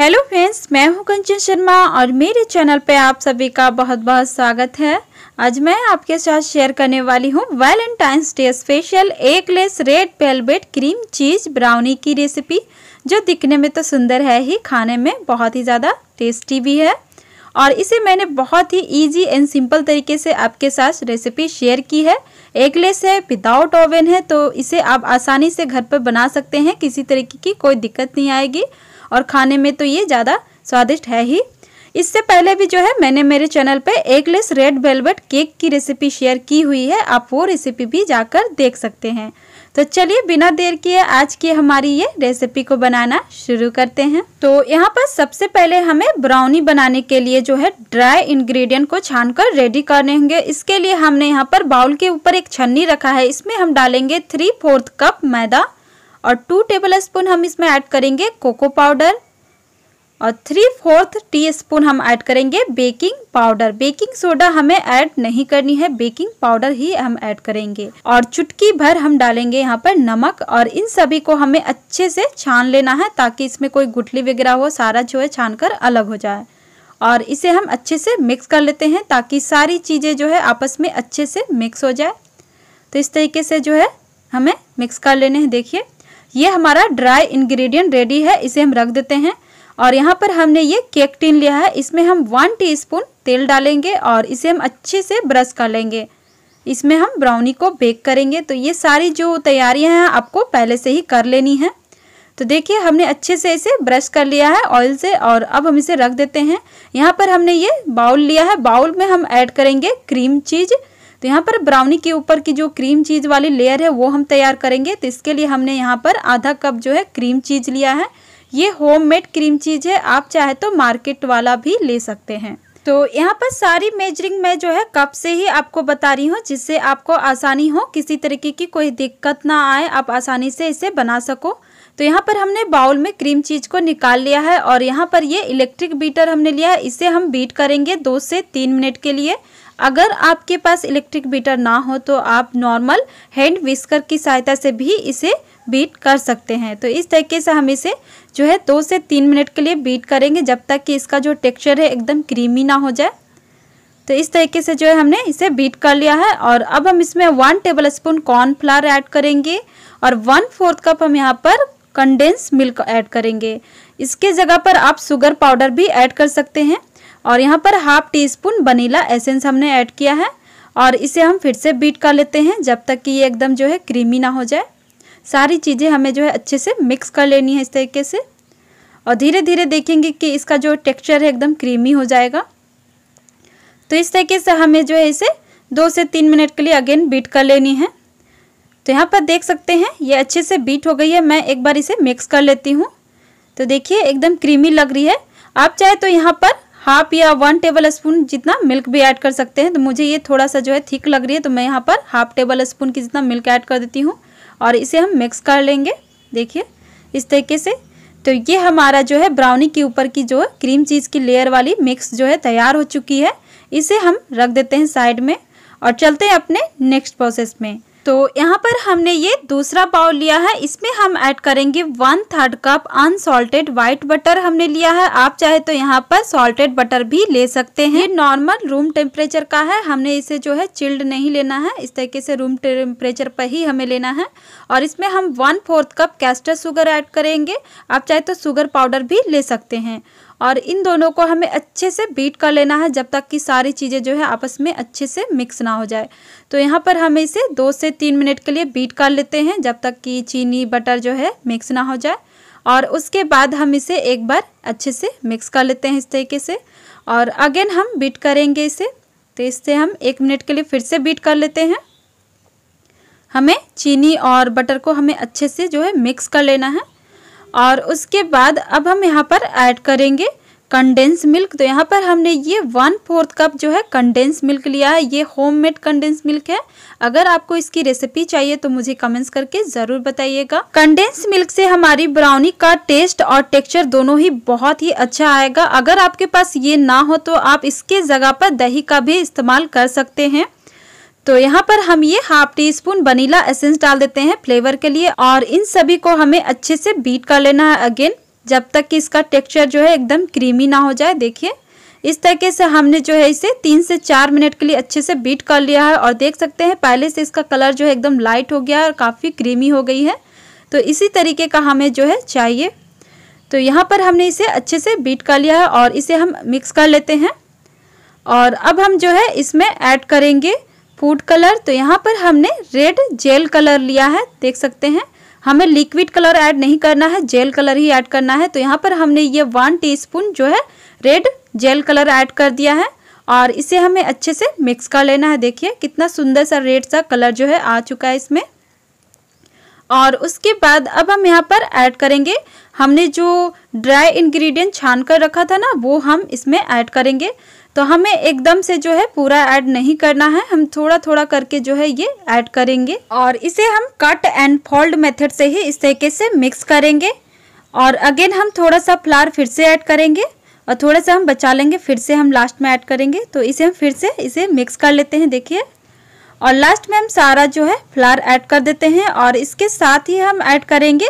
hello friends मैं हूं कंचन शर्मा और मेरे चैनल पे आप सभी का बहुत बहुत स्वागत है आज मैं आपके साथ शेयर करने वाली हूं वैलेंटाइंस डे स्पेशल एक less red velvet cream cheese brownie की रेसिपी जो दिखने में तो सुंदर है ही खाने में बहुत ही ज़्यादा टेस्टी भी है और इसे मैंने बहुत ही इजी एंड सिंपल तरीके से आपके साथ रेसिपी शेयर की है एक लेस है विदाउट ओवन है तो इसे आप आसानी से घर पर बना सकते हैं किसी तरीके की कोई दिक्कत नहीं आएगी और खाने में तो ये ज़्यादा स्वादिष्ट है ही इससे पहले भी जो है मैंने मेरे चैनल पे लेस रेड वेलवेट केक की रेसिपी शेयर की हुई है आप वो रेसिपी भी जाकर देख सकते हैं तो चलिए बिना देर किए आज की हमारी ये रेसिपी को बनाना शुरू करते हैं तो यहाँ पर सबसे पहले हमें ब्राउनी बनाने के लिए जो है ड्राई इंग्रेडिएंट को छानकर रेडी करने होंगे इसके लिए हमने यहाँ पर बाउल के ऊपर एक छन्नी रखा है इसमें हम डालेंगे थ्री फोर्थ कप मैदा और टू टेबल स्पून हम इसमें ऐड करेंगे कोको पाउडर और थ्री फोर्थ टी स्पून हम ऐड करेंगे बेकिंग पाउडर बेकिंग सोडा हमें ऐड नहीं करनी है बेकिंग पाउडर ही हम ऐड करेंगे और चुटकी भर हम डालेंगे यहाँ पर नमक और इन सभी को हमें अच्छे से छान लेना है ताकि इसमें कोई गुठली वगैरह हो सारा जो है छान कर अलग हो जाए और इसे हम अच्छे से मिक्स कर लेते हैं ताकि सारी चीज़ें जो है आपस में अच्छे से मिक्स हो जाए तो इस तरीके से जो है हमें मिक्स कर लेने हैं देखिए ये हमारा ड्राई इंग्रेडिएंट रेडी है इसे हम रख देते हैं और यहाँ पर हमने ये केक टिन लिया है इसमें हम वन टीस्पून तेल डालेंगे और इसे हम अच्छे से ब्रश कर लेंगे इसमें हम ब्राउनी को बेक करेंगे तो ये सारी जो तैयारियाँ हैं आपको पहले से ही कर लेनी है तो देखिए हमने अच्छे से इसे ब्रश कर लिया है ऑयल से और अब हम इसे रख देते हैं यहाँ पर हमने ये बाउल लिया है बाउल में हम ऐड करेंगे क्रीम चीज़ तो यहाँ पर ब्राउनी के ऊपर की जो क्रीम चीज़ वाली लेयर है वो हम तैयार करेंगे तो इसके लिए हमने यहाँ पर आधा कप जो है क्रीम चीज़ लिया है ये होममेड क्रीम चीज़ है आप चाहे तो मार्केट वाला भी ले सकते हैं तो यहाँ पर सारी मेजरिंग मैं जो है कप से ही आपको बता रही हूँ जिससे आपको आसानी हो किसी तरीके की कोई दिक्कत ना आए आप आसानी से इसे बना सको तो यहाँ पर हमने बाउल में क्रीम चीज़ को निकाल लिया है और यहाँ पर ये इलेक्ट्रिक बीटर हमने लिया है इसे हम बीट करेंगे दो से तीन मिनट के लिए अगर आपके पास इलेक्ट्रिक बीटर ना हो तो आप नॉर्मल हैंड विस्कर की सहायता से भी इसे बीट कर सकते हैं तो इस तरीके से हम इसे जो है दो से तीन मिनट के लिए बीट करेंगे जब तक कि इसका जो टेक्सचर है एकदम क्रीमी ना हो जाए तो इस तरीके से जो है हमने इसे बीट कर लिया है और अब हम इसमें one tablespoon cornflour add करेंगे और वन फोर्थ कप हम यहाँ पर कंडेंस मिल्क ऐड करेंगे इसके जगह पर आप शुगर पाउडर भी ऐड कर सकते हैं और यहाँ पर half teaspoon vanilla essence हमने ऐड किया है और इसे हम फिर से बीट कर लेते हैं जब तक कि ये एकदम जो है क्रीमी ना हो जाए सारी चीज़ें हमें जो है अच्छे से मिक्स कर लेनी है इस तरीके से और धीरे धीरे देखेंगे कि इसका जो टेक्सचर है एकदम क्रीमी हो जाएगा तो इस तरीके से हमें जो है इसे दो से तीन मिनट के लिए अगेन बीट कर लेनी है तो यहाँ पर देख सकते हैं ये अच्छे से बीट हो गई है मैं एक बार इसे मिक्स कर लेती हूँ तो देखिए एकदम क्रीमी लग रही है आप चाहे तो यहाँ पर हाफ या वन टेबल स्पून जितना मिल्क भी ऐड कर सकते हैं तो मुझे ये थोड़ा सा जो है थिक लग रही है तो मैं यहाँ पर हाफ टेबल स्पून की जितना मिल्क ऐड कर देती हूँ और इसे हम मिक्स कर लेंगे देखिए इस तरीके से तो ये हमारा जो है ब्राउनी के ऊपर की जो क्रीम चीज़ की लेयर वाली मिक्स जो है तैयार हो चुकी है इसे हम रख देते हैं साइड में और चलते हैं अपने नेक्स्ट प्रोसेस में तो यहाँ पर हमने ये दूसरा बाउल लिया है इसमें हम ऐड करेंगे one third cup unsalted white butter हमने लिया है आप चाहे तो यहाँ पर सॉल्टेड बटर भी ले सकते हैं ये नॉर्मल रूम टेम्परेचर का है हमने इसे जो है चिल्ड नहीं लेना है इस तरीके से रूम टेम्परेचर पर ही हमें लेना है और इसमें हम one fourth cup caster sugar add करेंगे आप चाहे तो शुगर पाउडर भी ले सकते हैं और इन दोनों को हमें अच्छे से बीट कर लेना है जब तक कि सारी चीज़ें जो है आपस में अच्छे से मिक्स ना हो जाए तो यहाँ पर हम इसे दो से तीन मिनट के लिए बीट कर लेते हैं जब तक कि चीनी बटर जो है मिक्स ना हो जाए और उसके बाद हम इसे एक बार अच्छे से मिक्स कर लेते हैं इस तरीके से और अगेन हम बीट करेंगे इसे तो इससे हम एक मिनट के लिए फिर से बीट कर लेते हैं हमें चीनी और बटर को हमें अच्छे से जो है मिक्स कर लेना है और उसके बाद अब हम यहाँ पर ऐड करेंगे कंडेंस मिल्क तो यहाँ पर हमने ये वन फोर्थ कप जो है कंडेंस मिल्क लिया है ये होममेड कंडेंस मिल्क है अगर आपको इसकी रेसिपी चाहिए तो मुझे कमेंट्स करके ज़रूर बताइएगा कंडेंस मिल्क से हमारी ब्राउनी का टेस्ट और टेक्सचर दोनों ही बहुत ही अच्छा आएगा अगर आपके पास ये ना हो तो आप इसके जगह पर दही का भी इस्तेमाल कर सकते हैं तो यहाँ पर हम ये half teaspoon vanilla essence डाल देते हैं फ्लेवर के लिए और इन सभी को हमें अच्छे से बीट कर लेना है अगेन जब तक कि इसका टेक्सचर जो है एकदम क्रीमी ना हो जाए देखिए इस तरीके से हमने जो है इसे तीन से चार मिनट के लिए अच्छे से बीट कर लिया है और देख सकते हैं पहले से इसका कलर जो है एकदम लाइट हो गया है और काफ़ी क्रीमी हो गई है तो इसी तरीके का हमें जो है चाहिए तो यहाँ पर हमने इसे अच्छे से बीट कर लिया है और इसे हम मिक्स कर लेते हैं और अब हम जो है इसमें ऐड करेंगे फूड कलर तो यहाँ पर हमने रेड जेल कलर लिया है देख सकते हैं हमें लिक्विड कलर ऐड नहीं करना है जेल कलर ही ऐड करना है तो यहाँ पर हमने ये वन टीस्पून जो है रेड जेल कलर ऐड कर दिया है और इसे हमें अच्छे से मिक्स कर लेना है देखिए कितना सुंदर सा रेड सा कलर जो है आ चुका है इसमें और उसके बाद अब हम यहाँ पर ऐड करेंगे हमने जो ड्राई इंग्रेडिएंट छान कर रखा था ना वो हम इसमें ऐड करेंगे तो हमें एकदम से जो है पूरा ऐड नहीं करना है हम थोड़ा थोड़ा करके जो है ये ऐड करेंगे और इसे हम कट एंड फोल्ड मेथड से ही इस तरीके से मिक्स करेंगे और अगेन हम थोड़ा सा फ्लार फिर से ऐड करेंगे और थोड़ा सा हम बचा लेंगे फिर से हम लास्ट में ऐड करेंगे तो इसे हम फिर से इसे मिक्स कर लेते हैं देखिए और लास्ट में हम सारा जो है फ्लार ऐड कर देते हैं और इसके साथ ही हम ऐड करेंगे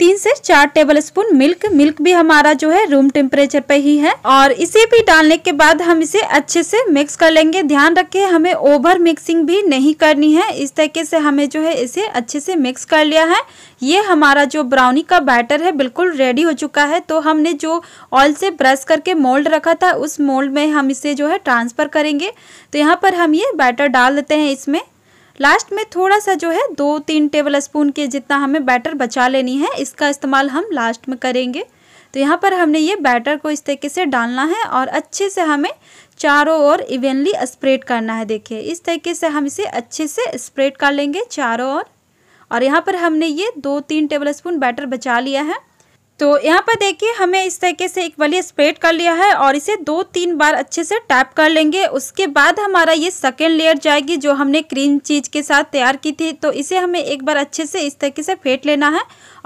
तीन से चार टेबल स्पून मिल्क मिल्क भी हमारा जो है रूम टेम्परेचर पे ही है और इसे भी डालने के बाद हम इसे अच्छे से मिक्स कर लेंगे ध्यान रखें हमें ओवर मिक्सिंग भी नहीं करनी है इस तरीके से हमें जो है इसे अच्छे से मिक्स कर लिया है ये हमारा जो ब्राउनी का बैटर है बिल्कुल रेडी हो चुका है तो हमने जो ऑयल से ब्रश करके मोल्ड रखा था उस मोल्ड में हम इसे जो है ट्रांसफ़र करेंगे तो यहाँ पर हम ये बैटर डाल देते हैं इसमें लास्ट में थोड़ा सा जो है दो तीन टेबल स्पून के जितना हमें बैटर बचा लेनी है इसका इस्तेमाल हम लास्ट में करेंगे तो यहाँ पर हमने ये बैटर को इस तरीके से डालना है और अच्छे से हमें चारों ओर इवेनली स्प्रेड करना है देखिए इस तरीके से हम इसे अच्छे से स्प्रेड कर लेंगे चारों ओर और यहाँ पर हमने ये दो तीन टेबल स्पून बैटर बचा लिया है तो यहाँ पर देखिए हमें इस तरीके से एक वाली स्प्रेड कर लिया है और इसे दो तीन बार अच्छे से टैप कर लेंगे उसके बाद हमारा ये सेकेंड लेयर जाएगी जो हमने क्रीम चीज़ के साथ तैयार की थी तो इसे हमें एक बार अच्छे से इस तरीके से फेंट लेना है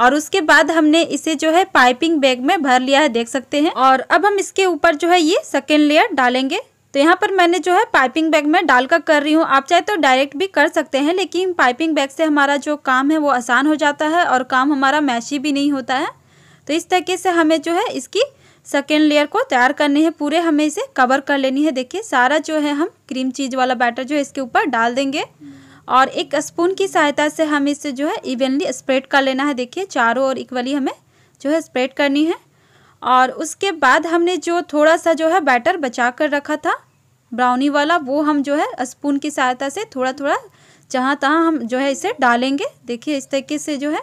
और उसके बाद हमने इसे जो है पाइपिंग बैग में भर लिया है देख सकते हैं और अब हम इसके ऊपर जो है ये सेकेंड लेयर डालेंगे तो यहाँ पर मैंने जो है पाइपिंग बैग में डालकर कर रही हूँ आप चाहे तो डायरेक्ट भी कर सकते हैं लेकिन पाइपिंग बैग से हमारा जो काम है वो आसान हो जाता है और काम हमारा मैशी भी नहीं होता है तो इस तरीके से हमें जो है इसकी सेकेंड लेयर को तैयार करनी है पूरे हमें इसे कवर कर लेनी है देखिए सारा जो है हम क्रीम चीज़ वाला बैटर जो है इसके ऊपर डाल देंगे और एक स्पून की सहायता से हम इसे जो है इवनली स्प्रेड कर लेना है देखिए चारों ओर इक्वली हमें जो है स्प्रेड करनी है और उसके बाद हमने जो थोड़ा सा जो है बैटर बचा कर रखा था ब्राउनी वाला वो हम जो है स्पून की सहायता से थोड़ा थोड़ा जहाँ तहाँ हम जो है इसे डालेंगे देखिए इस तरीके से जो है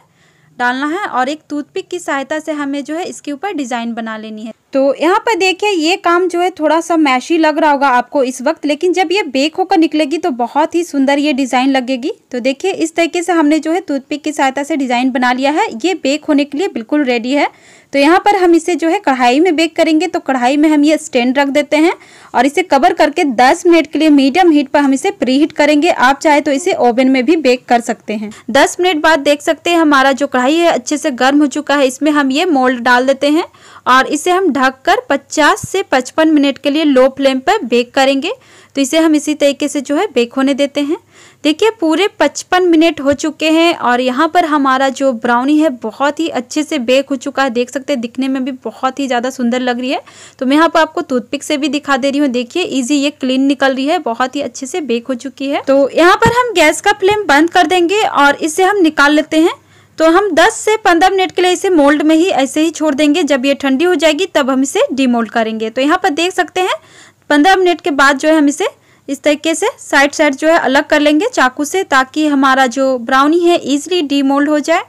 डालना है और एक टूथपिक की सहायता से हमें जो है इसके ऊपर डिज़ाइन बना लेनी है तो यहाँ पर देखिए ये काम जो है थोड़ा सा मैशी लग रहा होगा आपको इस वक्त लेकिन जब ये बेक होकर निकलेगी तो बहुत ही सुंदर ये डिज़ाइन लगेगी तो देखिए इस तरीके से हमने जो है टूथपिक की सहायता से डिज़ाइन बना लिया है ये बेक होने के लिए बिल्कुल रेडी है तो यहाँ पर हम इसे जो है कढ़ाई में बेक करेंगे तो कढ़ाई में हम ये स्टैंड रख देते हैं और इसे कवर करके 10 मिनट के लिए मीडियम हीट पर हम इसे प्री हीट करेंगे आप चाहे तो इसे ओवन में भी बेक कर सकते हैं 10 मिनट बाद देख सकते हैं हमारा जो कढ़ाई है अच्छे से गर्म हो चुका है इसमें हम ये मोल्ड डाल देते हैं और इसे हम ढक कर पचास से पचपन मिनट के लिए लो फ्लेम पर बेक करेंगे तो इसे हम इसी तरीके से जो है बेक होने देते हैं देखिए पूरे 55 मिनट हो चुके हैं और यहाँ पर हमारा जो ब्राउनी है बहुत ही अच्छे से बेक हो चुका है देख सकते हैं दिखने में भी बहुत ही ज़्यादा सुंदर लग रही है तो मैं यहाँ पर आपको टूथपिक से भी दिखा दे रही हूँ देखिए इजी ये क्लीन निकल रही है बहुत ही अच्छे से बेक हो चुकी है तो यहाँ पर हम गैस का फ्लेम बंद कर देंगे और इसे हम निकाल लेते हैं तो हम 10 से 15 मिनट के लिए इसे मोल्ड में ही ऐसे ही छोड़ देंगे जब ये ठंडी हो जाएगी तब हम इसे डीमोल्ड करेंगे तो यहाँ पर देख सकते हैं 15 मिनट के बाद जो है हम इसे इस तरीके से साइड साइड जो है अलग कर लेंगे चाकू से ताकि हमारा जो ब्राउनी है ईजिली डीमोल्ड हो जाए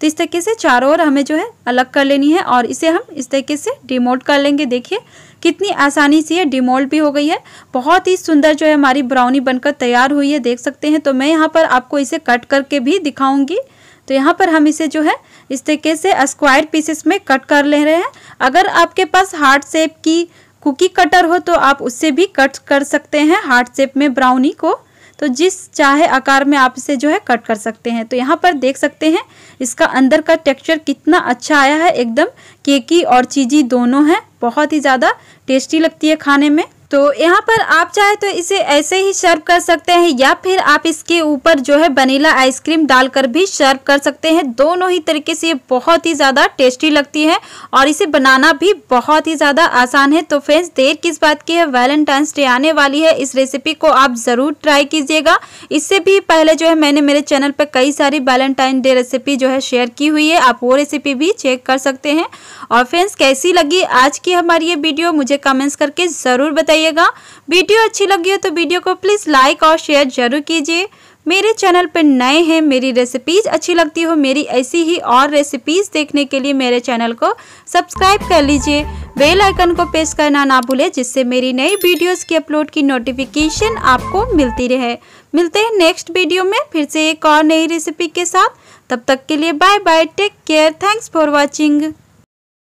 तो इस तरीके से चारों ओर हमें जो है अलग कर लेनी है और इसे हम इस तरीके से डिमोल्ड कर लेंगे देखिए कितनी आसानी से ये डिमोल्ड भी हो गई है बहुत ही सुंदर जो है हमारी ब्राउनी बनकर तैयार हुई है देख सकते हैं तो मैं यहाँ पर आपको इसे कट करके भी दिखाऊंगी तो यहाँ पर हम इसे जो है इस तरीके से स्क्वायर पीसेस में कट कर ले रहे हैं अगर आपके पास हार्ट शेप की कुकी कटर हो तो आप उससे भी कट कर सकते हैं हार्ट शेप में ब्राउनी को तो जिस चाहे आकार में आप इसे जो है कट कर सकते हैं तो यहाँ पर देख सकते हैं इसका अंदर का टेक्सचर कितना अच्छा आया है एकदम केकी और चीज़ी दोनों हैं बहुत ही ज़्यादा टेस्टी लगती है खाने में तो यहाँ पर आप चाहे तो इसे ऐसे ही सर्व कर सकते हैं या फिर आप इसके ऊपर जो है वनीला आइसक्रीम डालकर भी सर्व कर सकते हैं दोनों ही तरीके से ये बहुत ही ज़्यादा टेस्टी लगती है और इसे बनाना भी बहुत ही ज़्यादा आसान है तो फ्रेंड्स देर किस बात की है वैलेंटाइंस डे आने वाली है इस रेसिपी को आप ज़रूर ट्राई कीजिएगा इससे भी पहले जो है मैंने मेरे चैनल पर कई सारी वैलेंटाइन डे रेसिपी जो है शेयर की हुई है आप वो रेसिपी भी चेक कर सकते हैं और फ्रेंड्स कैसी लगी आज की हमारी ये वीडियो मुझे कमेंट्स करके ज़रूर बताइए बताइएगा वीडियो अच्छी लगी हो तो वीडियो को प्लीज़ लाइक और शेयर जरूर कीजिए मेरे चैनल पर नए हैं मेरी रेसिपीज़ अच्छी लगती हो मेरी ऐसी ही और रेसिपीज़ देखने के लिए मेरे चैनल को सब्सक्राइब कर लीजिए बेल आइकन को प्रेस करना ना भूलें जिससे मेरी नई वीडियोस की अपलोड की नोटिफिकेशन आपको मिलती रहे मिलते हैं नेक्स्ट वीडियो में फिर से एक और नई रेसिपी के साथ तब तक के लिए bye bye take care thanks for watching